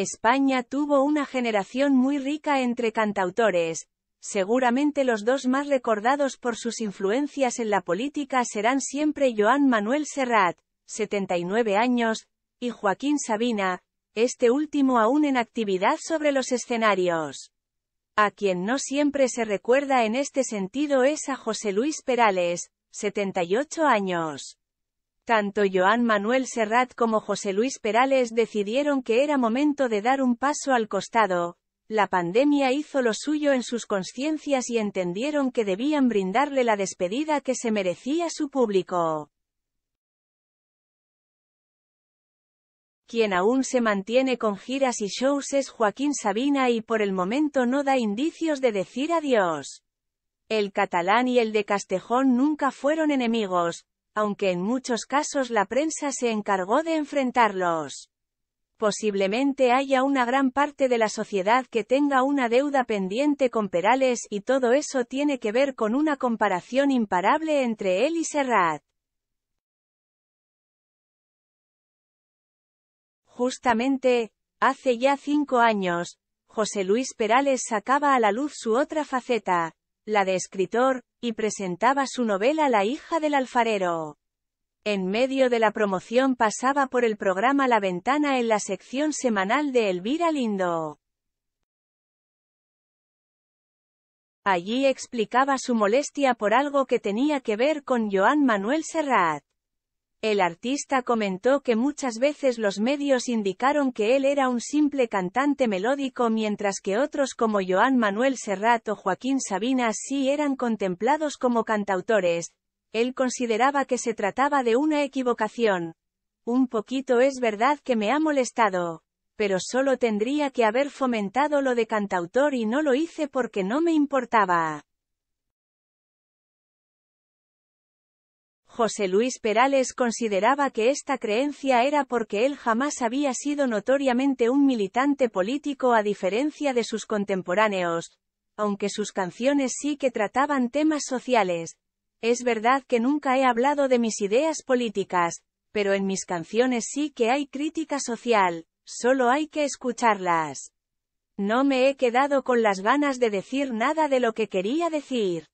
España tuvo una generación muy rica entre cantautores, seguramente los dos más recordados por sus influencias en la política serán siempre Joan Manuel Serrat, 79 años, y Joaquín Sabina, este último aún en actividad sobre los escenarios. A quien no siempre se recuerda en este sentido es a José Luis Perales, 78 años. Tanto Joan Manuel Serrat como José Luis Perales decidieron que era momento de dar un paso al costado. La pandemia hizo lo suyo en sus conciencias y entendieron que debían brindarle la despedida que se merecía su público. Quien aún se mantiene con giras y shows es Joaquín Sabina y por el momento no da indicios de decir adiós. El catalán y el de Castejón nunca fueron enemigos, aunque en muchos casos la prensa se encargó de enfrentarlos. Posiblemente haya una gran parte de la sociedad que tenga una deuda pendiente con Perales y todo eso tiene que ver con una comparación imparable entre él y Serrat. Justamente, hace ya cinco años, José Luis Perales sacaba a la luz su otra faceta, la de escritor, y presentaba su novela La hija del alfarero. En medio de la promoción pasaba por el programa La Ventana en la sección semanal de Elvira Lindo. Allí explicaba su molestia por algo que tenía que ver con Joan Manuel Serrat. El artista comentó que muchas veces los medios indicaron que él era un simple cantante melódico mientras que otros como Joan Manuel Serrat o Joaquín Sabina sí eran contemplados como cantautores. Él consideraba que se trataba de una equivocación. Un poquito es verdad que me ha molestado. Pero solo tendría que haber fomentado lo de cantautor y no lo hice porque no me importaba. José Luis Perales consideraba que esta creencia era porque él jamás había sido notoriamente un militante político a diferencia de sus contemporáneos, aunque sus canciones sí que trataban temas sociales. Es verdad que nunca he hablado de mis ideas políticas, pero en mis canciones sí que hay crítica social, solo hay que escucharlas. No me he quedado con las ganas de decir nada de lo que quería decir.